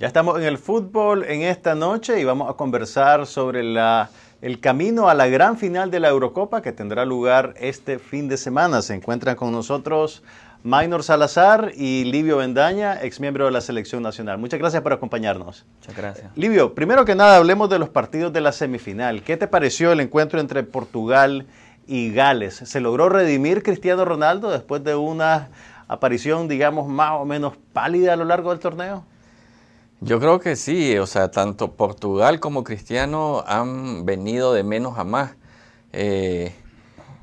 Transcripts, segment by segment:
Ya estamos en el fútbol en esta noche y vamos a conversar sobre la, el camino a la gran final de la Eurocopa que tendrá lugar este fin de semana. Se encuentran con nosotros Maynor Salazar y Livio Bendaña, ex miembro de la Selección Nacional. Muchas gracias por acompañarnos. Muchas gracias. Eh, Livio, primero que nada hablemos de los partidos de la semifinal. ¿Qué te pareció el encuentro entre Portugal y Gales? ¿Se logró redimir Cristiano Ronaldo después de una aparición, digamos, más o menos pálida a lo largo del torneo? Yo creo que sí, o sea, tanto Portugal como Cristiano han venido de menos a más. Eh,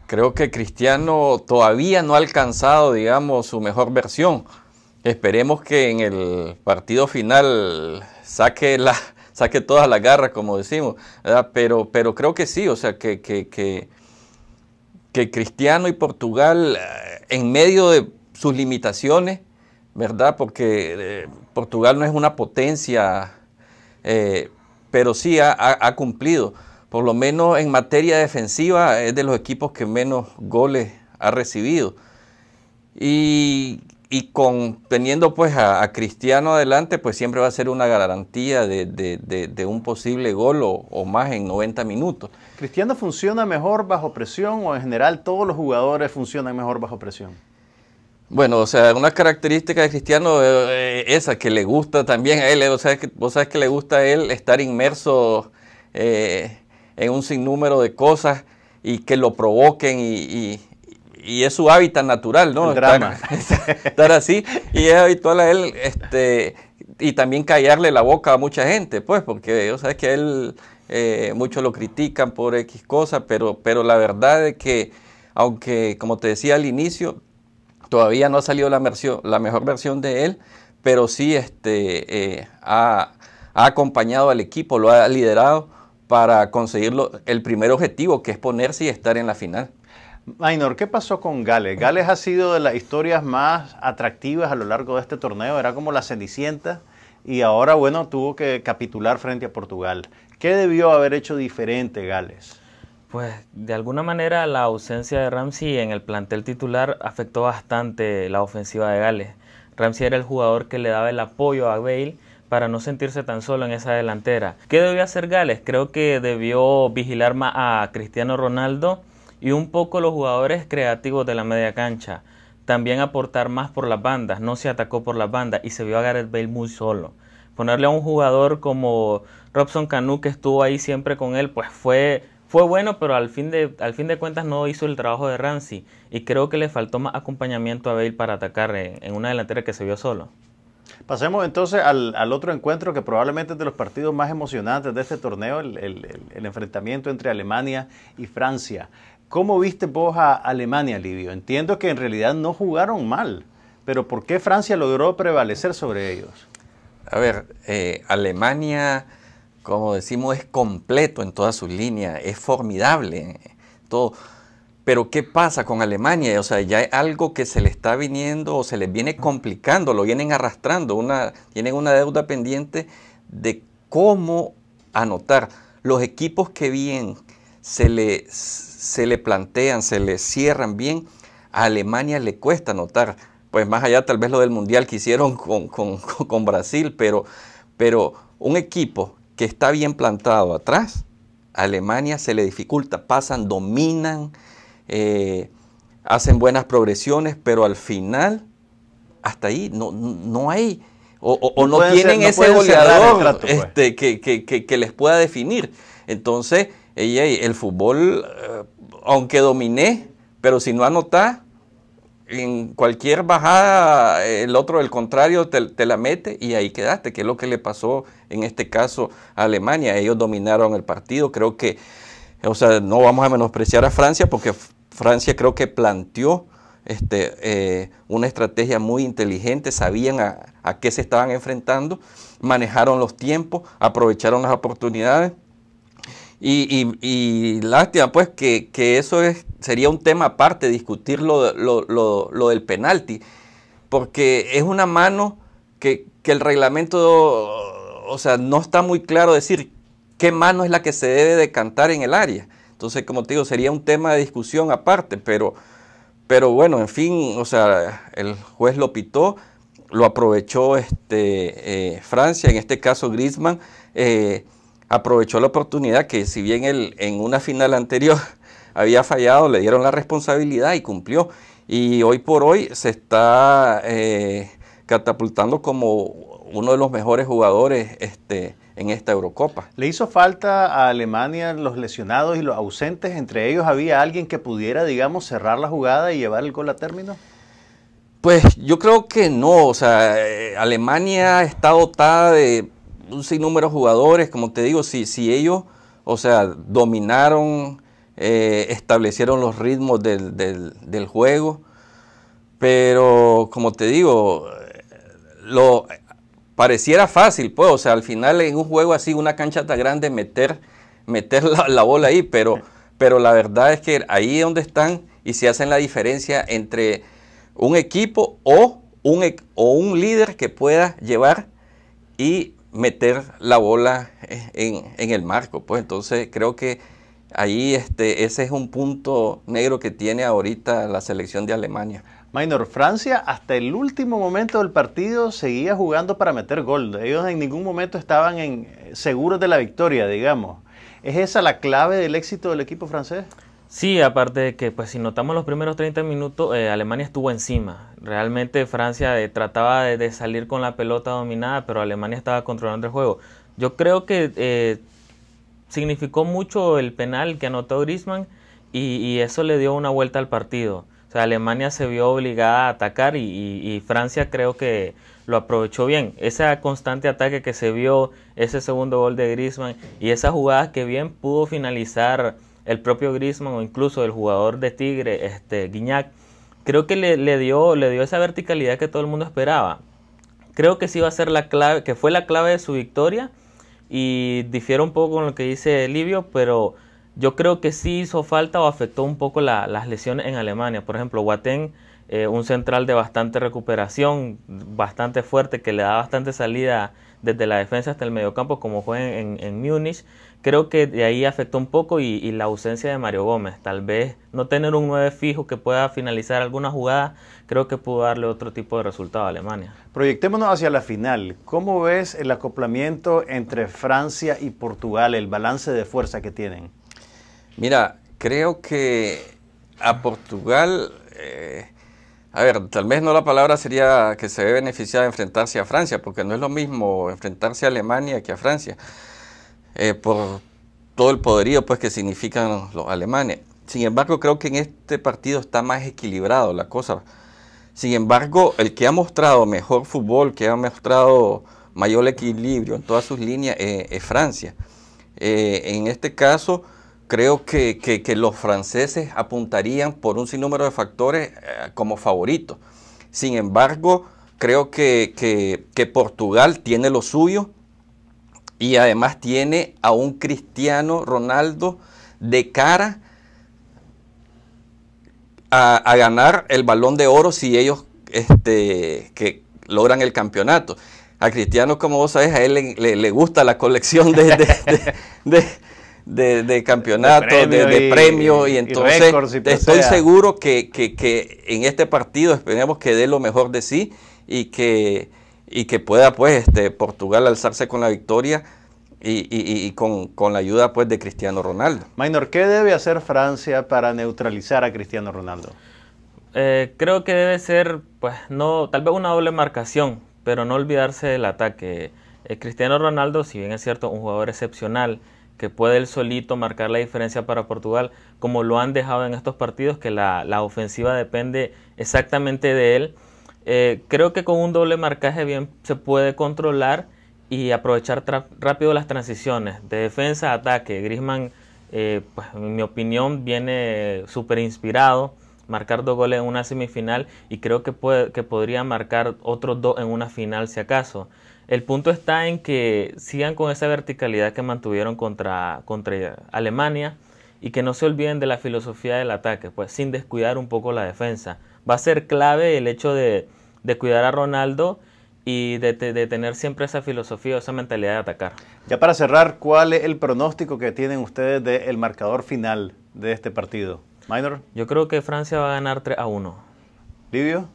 Creo que Cristiano todavía no ha alcanzado, digamos, su mejor versión. Esperemos que en el partido final saque, la, saque todas las garras, como decimos. Pero, pero creo que sí, o sea, que, que, Cristiano y Portugal, eh, en medio de sus limitaciones, ¿verdad? Porque eh, Portugal no es una potencia, eh, pero sí ha cumplido por lo menos en materia defensiva, es de los equipos que menos goles ha recibido. Y, con, teniendo pues a, Cristiano adelante, pues siempre va a ser una garantía de, un posible gol o, más en 90 minutos. ¿Cristiano funciona mejor bajo presión o en general todos los jugadores funcionan mejor bajo presión? Bueno, o sea, una característica de Cristiano eh, eh, esa que le gusta también a él, eh, o sea, que, vos sabes que le gusta a él estar inmerso en un sinnúmero de cosas y que lo provoquen y, es su hábitat natural, ¿no? Estar, así y es habitual a él este, y también callarle la boca a mucha gente, pues, porque yo sabes que él, eh, muchos lo critican por X cosas, pero, pero la verdad es que, aunque, como te decía al inicio, todavía no ha salido la, la mejor versión de él, pero sí este, eh, ha, acompañado al equipo, lo ha liderado para conseguir el primer objetivo, que es ponerse y estar en la final. Maynor, ¿qué pasó con Gales? Gales ha sido de las historias más atractivas a lo largo de este torneo, era como la cenicienta y ahora, bueno, tuvo que capitular frente a Portugal. ¿Qué debió haber hecho diferente Gales? Pues de alguna manera la ausencia de Ramsey en el plantel titular afectó bastante la ofensiva de Gales. Ramsey era el jugador que le daba el apoyo a Bale para no sentirse tan solo en esa delantera. ¿Qué debió hacer Gales? Creo que debió vigilar más a Cristiano Ronaldo y un poco los jugadores creativos de la media cancha. También aportar más por las bandas, no se atacó por las bandas y se vio a Gareth Bale muy solo. Ponerle a un jugador como Robson Canu que estuvo ahí siempre con él, pues fue fue bueno, pero al fin, de, al fin de cuentas no hizo el trabajo de Ramsey y creo que le faltó más acompañamiento a Bale para atacar en una delantera que se vio solo. Pasemos entonces al, otro encuentro que probablemente es de los partidos más emocionantes de este torneo, el, enfrentamiento entre Alemania y Francia. ¿Cómo viste vos a Alemania, Livio? Entiendo que en realidad no jugaron mal, pero ¿por qué Francia logró prevalecer sobre ellos? A ver, eh, Alemania, como decimos, es completo en toda su línea es formidable. Todo pero ¿qué pasa con Alemania? O sea, ya hay algo que se le está viniendo o se les viene complicando, lo vienen arrastrando, una, tienen una deuda pendiente de cómo anotar. Los equipos que bien se le, se le plantean, se le cierran bien, a Alemania le cuesta anotar. Pues más allá tal vez lo del Mundial que hicieron con, Brasil, pero, pero un equipo que está bien plantado atrás, a Alemania se le dificulta, pasan, dominan eh, hacen buenas progresiones, pero al final, hasta ahí, no, no hay, o, no, tienen ese goleador pues. este, que, les pueda definir. Entonces, el fútbol, eh, aunque domine, pero si no anota en cualquier bajada el otro, del contrario, te, la mete y ahí quedaste, que es lo que le pasó en este caso a Alemania. Ellos dominaron el partido, creo que, o sea, no vamos a menospreciar a Francia porque Francia creo que planteó este, eh, una estrategia muy inteligente, sabían a, qué se estaban enfrentando, manejaron los tiempos, aprovecharon las oportunidades. Y, lástima pues que, eso sería un tema aparte, discutir lo, del penalti, porque es una mano que, que el reglamento, o sea, no está muy claro decir qué mano es la que se debe decantar en el área. Entonces, como te digo, sería un tema de discusión aparte, pero, pero bueno, en fin, o sea, el juez lo pitó, lo aprovechó este, eh, Francia, en este caso Griezmann, eh, aprovechó la oportunidad que si bien él en una final anterior había fallado, le dieron la responsabilidad y cumplió. Y hoy por hoy se está eh, catapultando como uno de los mejores jugadores este, en esta Eurocopa. ¿Le hizo falta a Alemania los lesionados y los ausentes? ¿Entre ellos había alguien que pudiera, digamos, cerrar la jugada y llevar el gol a término? Pues yo creo que no, o sea, eh, Alemania está dotada de un sinnúmero de jugadores, como te digo, si, si ellos, o sea, dominaron, eh, establecieron los ritmos del, del, juego, pero como te digo, eh, lo, pareciera fácil, pues, o sea, al final en un juego así, una cancha tan grande, meter, meter la, bola ahí, pero, pero la verdad es que ahí es donde están y se hacen la diferencia entre un equipo o un, e, un líder que pueda llevar y meter la bola eh, en, el marco, pues, entonces creo que ahí este, ese es un punto negro que tiene ahorita la selección de Alemania. Minor, Francia hasta el último momento del partido seguía jugando para meter gol. Ellos en ningún momento estaban en, eh, seguros de la victoria, digamos. ¿Es esa la clave del éxito del equipo francés? Sí, aparte de que pues si notamos los primeros 30 minutos, eh, Alemania estuvo encima. Realmente Francia eh, trataba de, salir con la pelota dominada, pero Alemania estaba controlando el juego. Yo creo que significó mucho el penal que anotó Griezmann y, eso le dio una vuelta al partido. Alemania se vio obligada a atacar y, Francia creo que lo aprovechó bien. Ese constante ataque que se vio, ese segundo gol de Griezmann y esas jugadas que bien pudo finalizar el propio Griezmann o incluso el jugador de Tigre, este Guiñac, creo que le, dio, le dio esa verticalidad que todo el mundo esperaba. Creo que sí va a ser la clave, que fue la clave de su victoria y difiero un poco con lo que dice Livio, pero yo creo que sí hizo falta o afectó un poco las lesiones en Alemania. Por ejemplo, Guatén, eh, un central de bastante recuperación, bastante fuerte, que le da bastante salida desde la defensa hasta el mediocampo, como fue en, Múnich. Creo que de ahí afectó un poco y, y, la ausencia de Mario Gómez. Tal vez no tener un 9 fijo que pueda finalizar alguna jugada, creo que pudo darle otro tipo de resultado a Alemania. Proyectémonos hacia la final. ¿Cómo ves el acoplamiento entre Francia y Portugal, el balance de fuerza que tienen? Mira, creo que a Portugal, eh, a ver, tal vez no la palabra sería que se ve beneficiada de enfrentarse a Francia, porque no es lo mismo enfrentarse a Alemania que a Francia, eh, por todo el poderío pues, que significan los alemanes. Sin embargo, creo que en este partido está más equilibrado la cosa. Sin embargo, el que ha mostrado mejor fútbol, que ha mostrado mayor equilibrio en todas sus líneas eh, es Francia. en este caso, creo que, los franceses apuntarían por un sinnúmero de factores eh, como favoritos. Sin embargo, creo que, Portugal tiene lo suyo y además tiene a un cristiano Ronaldo de cara a, ganar el balón de oro si ellos este, que logran el campeonato. A Cristiano, como vos sabés, a él le, gusta la colección de de, campeonato, de premio, y, entonces estoy seguro que, en este partido esperemos que dé lo mejor de sí y que, y que pueda pues este, Portugal alzarse con la victoria y, con, la ayuda pues de Cristiano Ronaldo. Maynor, ¿qué debe hacer Francia para neutralizar a Cristiano Ronaldo? Eh, creo que debe ser, pues, no, tal vez una doble marcación, pero no olvidarse del ataque. Eh, Cristiano Ronaldo, si bien es cierto, un jugador excepcional, que puede él solito marcar la diferencia para Portugal, como lo han dejado en estos partidos, que la, la ofensiva depende exactamente de él. Eh, creo que con un doble marcaje bien se puede controlar y aprovechar rápido las transiciones de defensa a ataque. Grisman, eh, pues, en mi opinión, viene súper inspirado. Marcar dos goles en una semifinal y creo que, puede, que podría marcar otros dos en una final si acaso. El punto está en que sigan con esa verticalidad que mantuvieron contra, contra Alemania y que no se olviden de la filosofía del ataque, pues sin descuidar un poco la defensa. Va a ser clave el hecho de, cuidar a Ronaldo y de, tener siempre esa filosofía, esa mentalidad de atacar. Ya para cerrar, ¿cuál es el pronóstico que tienen ustedes del marcador final de este partido? Minor. Yo creo que Francia va a ganar 3 a 1. Livio.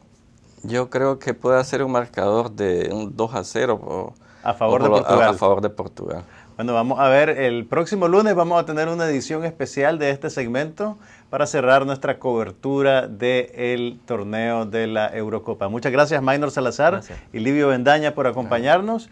Yo creo que puede ser un marcador de un 2 a 0. a favor de Portugal. A, favor de Portugal. Bueno, vamos a ver, el próximo lunes vamos a tener una edición especial de este segmento para cerrar nuestra cobertura del torneo de la Eurocopa. Muchas gracias, Maynor Salazar y Livio Bendaña, por acompañarnos.